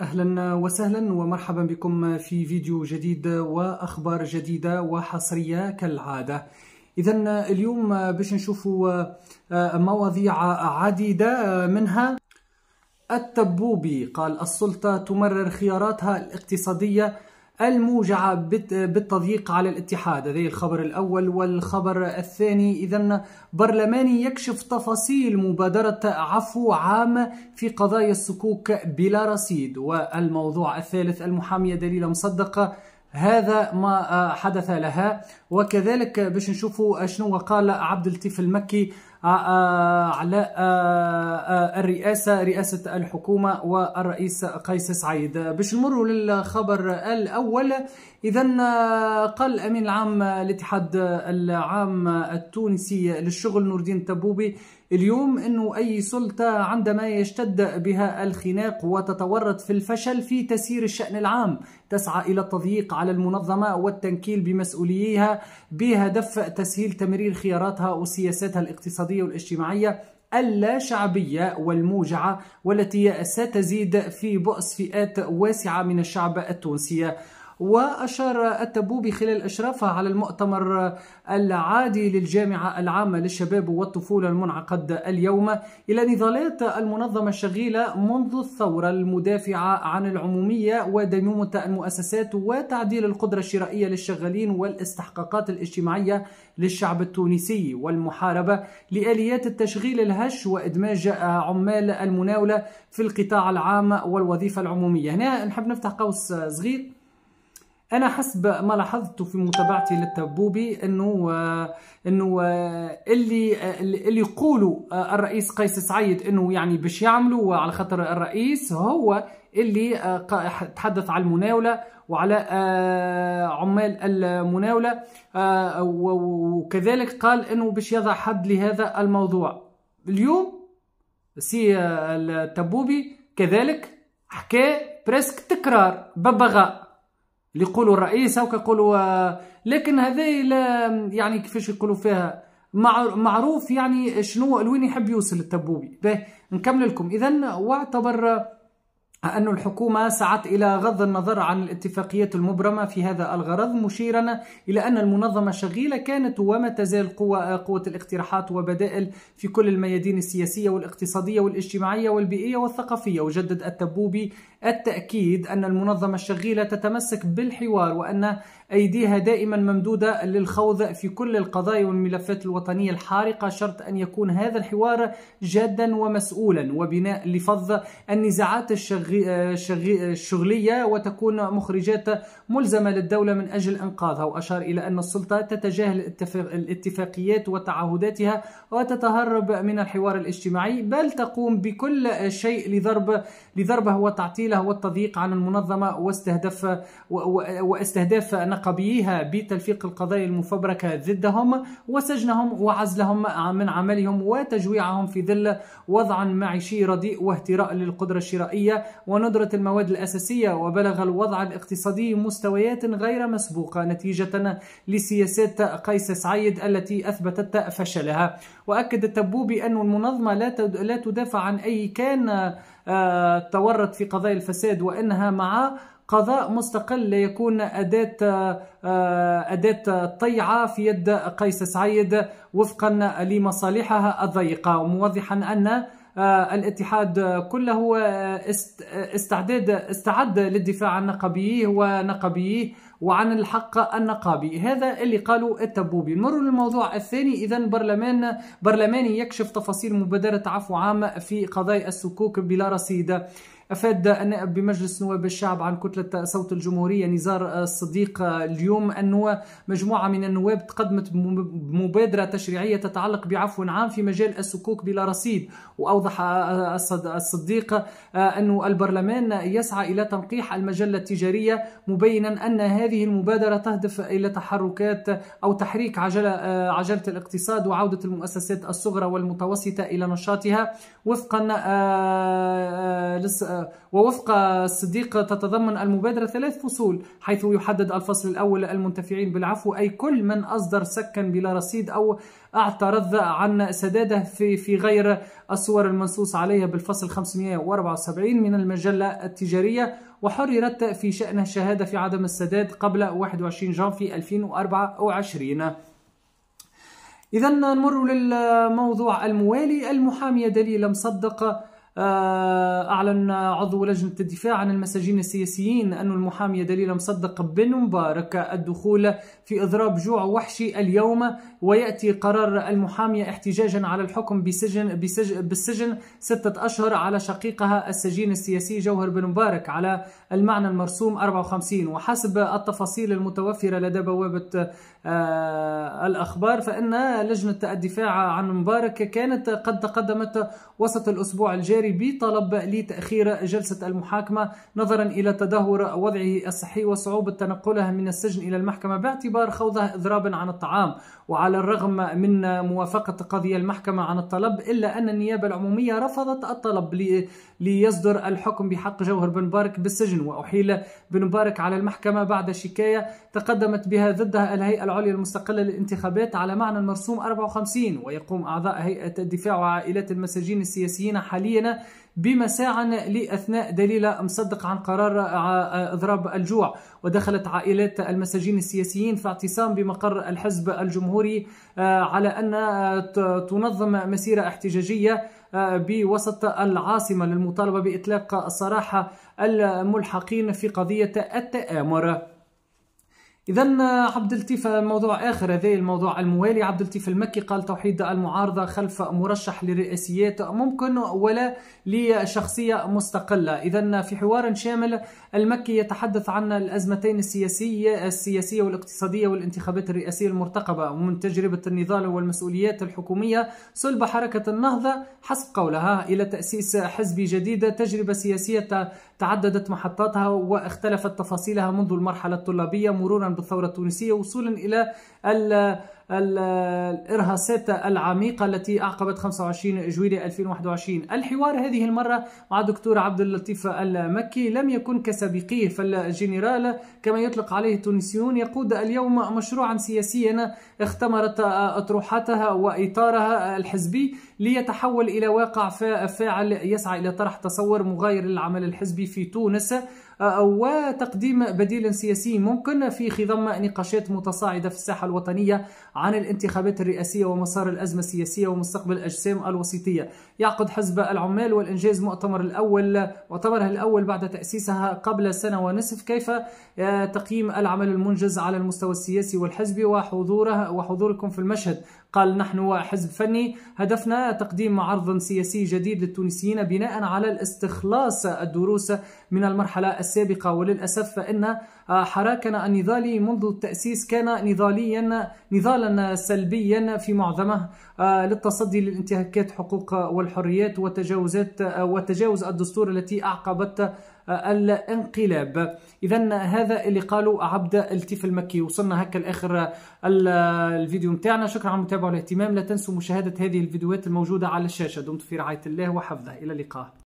اهلا وسهلا ومرحبا بكم في فيديو جديد واخبار جديده وحصريه كالعاده اذا اليوم باش نشوفوا آه، مواضيع عديده منها التبوبي قال السلطه تمرر خياراتها الاقتصاديه الموجعة بالتضييق على الاتحاد هذا الخبر الأول والخبر الثاني إذا برلماني يكشف تفاصيل مبادرة عفو عام في قضايا الصكوك بلا رصيد والموضوع الثالث المحامية دليلة مصدقة هذا ما آه، حدث لها وكذلك باش نشوفوا شنو قال عبد اللطيف المكي آه، آه، على آه، الرئاسة رئاسة الحكومة والرئيس قيس سعيد باش نمر للخبر الأول إذا قال الأمين العام الاتحاد العام التونسي للشغل نور الدين التبوبي اليوم أنه أي سلطة عندما يشتد بها الخناق وتتورط في الفشل في تسيير الشأن العام تسعى إلى التضييق على المنظمة والتنكيل بمسؤوليها بهدف تسهيل تمرير خياراتها وسياساتها الاقتصادية والاجتماعية اللا شعبية والموجعة والتي ستزيد في بؤس فئات واسعة من الشعب التونسي وأشار التبوبي خلال إشرافها على المؤتمر العادي للجامعة العامة للشباب والطفولة المنعقد اليوم إلى نضالات المنظمة الشغيلة منذ الثورة المدافعة عن العمومية وديمومة المؤسسات وتعديل القدرة الشرائية للشغالين والاستحقاقات الاجتماعية للشعب التونسي والمحاربة لآليات التشغيل الهش وإدماج عمال المناولة في القطاع العام والوظيفة العمومية هنا نحب نفتح قوس صغير انا حسب ما لاحظته في متابعتي للتبوبي انه آه، انه آه، اللي آه، اللي يقولوا الرئيس قيس سعيد انه يعني باش يعملوا على خاطر الرئيس هو اللي تحدث على المناوله وعلى عمال المناوله وكذلك قال انه باش يضع حد لهذا الموضوع اليوم سي التبوبي كذلك حكى بريسك تكرار ببغاء اللي يقولوا الرئيس هاو كيقولوا لكن هذا لا يعني كيفاش يقولوا فيها معروف يعني شنو لوين يحب يوصل التبوبي باهي نكمل لكم اذا واعتبر أن الحكومة سعت إلى غض النظر عن الاتفاقيات المبرمة في هذا الغرض مشيرا إلى أن المنظمة شغيلة كانت وما تزال قوة, قوة الاقتراحات وبدائل في كل الميادين السياسية والاقتصادية والاجتماعية والبيئية والثقافية وجدد التبوبي التأكيد أن المنظمة الشغيلة تتمسك بالحوار وأن أيديها دائما ممدودة للخوض في كل القضايا والملفات الوطنية الحارقة شرط أن يكون هذا الحوار جادا ومسؤولا وبناء لفض النزاعات الشغي... الشغي... الشغلية وتكون مخرجات ملزمة للدولة من أجل إنقاذها وأشار إلى أن السلطة تتجاهل الاتفاق... الاتفاقيات وتعهداتها وتتهرب من الحوار الاجتماعي بل تقوم بكل شيء لضرب لضربه وتعطيل الحيله والتضييق على المنظمة واستهداف واستهداف نقابيها بتلفيق القضايا المفبركة ضدهم وسجنهم وعزلهم من عملهم وتجويعهم في ظل وضع معيشي رديء واهتراء للقدرة الشرائية وندرة المواد الأساسية وبلغ الوضع الاقتصادي مستويات غير مسبوقة نتيجة لسياسات قيس سعيد التي أثبتت فشلها وأكد التبوبي أن المنظمة لا تدافع عن أي كان آه، تورط في قضايا الفساد وانها مع قضاء مستقل ليكون أداة آه، أداة طيعة في يد قيس سعيد وفقا لمصالحها الضيقة وموضحا أن آه، الاتحاد كله آه، استعداد استعد للدفاع عن نقبيه ونقبيه وعن الحق النقابي هذا اللي قالوا التبوبي نمر للموضوع الثاني اذا برلمان برلماني يكشف تفاصيل مبادره عفو عام في قضايا السكوك بلا رصيد أفاد النائب بمجلس نواب الشعب عن كتلة صوت الجمهورية نزار الصديق اليوم أنه مجموعة من النواب تقدمت بمبادرة تشريعية تتعلق بعفو عام في مجال السكوك بلا رصيد وأوضح الصديق أن البرلمان يسعى إلى تنقيح المجلة التجارية مبينا أن هذه المبادرة تهدف إلى تحركات أو تحريك عجلة, عجلة الاقتصاد وعودة المؤسسات الصغرى والمتوسطة إلى نشاطها وفقا آه، آه، آه، ووفق الصديق تتضمن المبادرة ثلاث فصول حيث يحدد الفصل الأول المنتفعين بالعفو أي كل من أصدر سكا بلا رصيد أو اعترض عن سداده في في غير الصور المنصوص عليها بالفصل 574 من المجلة التجارية وحررت في شأنه شهادة في عدم السداد قبل 21 جانفي 2024 إذا نمر للموضوع الموالي المحامية دليلة مصدقة آه، أعلن عضو لجنة الدفاع عن المساجين السياسيين أن المحامية دليلة مصدق بن مبارك الدخول في إضراب جوع وحشي اليوم ويأتي قرار المحامية احتجاجا على الحكم بسجن, بسجن بالسجن ستة أشهر على شقيقها السجين السياسي جوهر بن مبارك على المعنى المرسوم 54 وحسب التفاصيل المتوفرة لدى بوابة آه، الأخبار فإن لجنة الدفاع عن مبارك كانت قد تقدمت وسط الأسبوع الجاري الجزائري بطلب لتأخير جلسة المحاكمة نظرا إلى تدهور وضعه الصحي وصعوبة تنقله من السجن إلى المحكمة باعتبار خوضه إضرابا عن الطعام وعلى الرغم من موافقة قضية المحكمة عن الطلب إلا أن النيابة العمومية رفضت الطلب ليصدر الحكم بحق جوهر بن مبارك بالسجن وأحيل بن مبارك على المحكمة بعد شكاية تقدمت بها ضدها الهيئة العليا المستقلة للانتخابات على معنى المرسوم 54 ويقوم أعضاء هيئة الدفاع وعائلات المساجين السياسيين حاليا علينا بمساعا لأثناء دليلة مصدق عن قرار إضراب الجوع ودخلت عائلات المساجين السياسيين في اعتصام بمقر الحزب الجمهوري آه، على أن تنظم مسيرة احتجاجية آه، بوسط العاصمة للمطالبة بإطلاق الصراحة الملحقين في قضية التآمر اذا آه، عبد اللطيف آه، موضوع اخر هذا الموضوع الموالي عبد اللطيف المكي قال توحيد المعارضه خلف مرشح لرئاسيات ممكن ولا لشخصيه مستقله اذا في حوار شامل المكي يتحدث عن الازمتين السياسيه السياسيه والاقتصاديه والانتخابات الرئاسيه المرتقبه ومن تجربه النضال والمسؤوليات الحكوميه صلب حركه النهضه حسب قولها الى تاسيس حزب جديد تجربه سياسيه تعددت محطاتها واختلفت تفاصيلها منذ المرحله الطلابيه مرورا بالثورة التونسية وصولا إلى ال الإرهاصات العميقة التي أعقبت 25 جويلية 2021 الحوار هذه المرة مع دكتور عبد اللطيف المكي لم يكن كسابقيه فالجنرال كما يطلق عليه التونسيون يقود اليوم مشروعا سياسيا اختمرت أطروحتها وإطارها الحزبي ليتحول إلى واقع فاعل يسعى إلى طرح تصور مغاير للعمل الحزبي في تونس وتقديم بديل سياسي ممكن في خضم نقاشات متصاعدة في الساحة الوطنية عن الانتخابات الرئاسية ومسار الأزمة السياسية ومستقبل الأجسام الوسيطية يعقد حزب العمال والإنجاز مؤتمر الأول مؤتمره الأول بعد تأسيسها قبل سنة ونصف كيف آه، تقييم العمل المنجز على المستوى السياسي والحزبي وحضوره وحضوركم في المشهد قال نحن حزب فني هدفنا تقديم عرض سياسي جديد للتونسيين بناء على الاستخلاص الدروس من المرحلة السابقة وللأسف فإن حراكنا النضالي منذ التأسيس كان نضاليا نضالا سلبيا في معظمه للتصدي للانتهاكات حقوق والحريات وتجاوزات وتجاوز الدستور التي أعقبت الانقلاب اذا هذا اللي قالوا عبد التيف المكي وصلنا هكا لاخر الفيديو نتاعنا شكرا على المتابعه المتابعة والاهتمام لا تنسوا مشاهدة هذه الفيديوهات الموجودة على الشاشة دمتم في رعاية الله وحفظه إلى اللقاء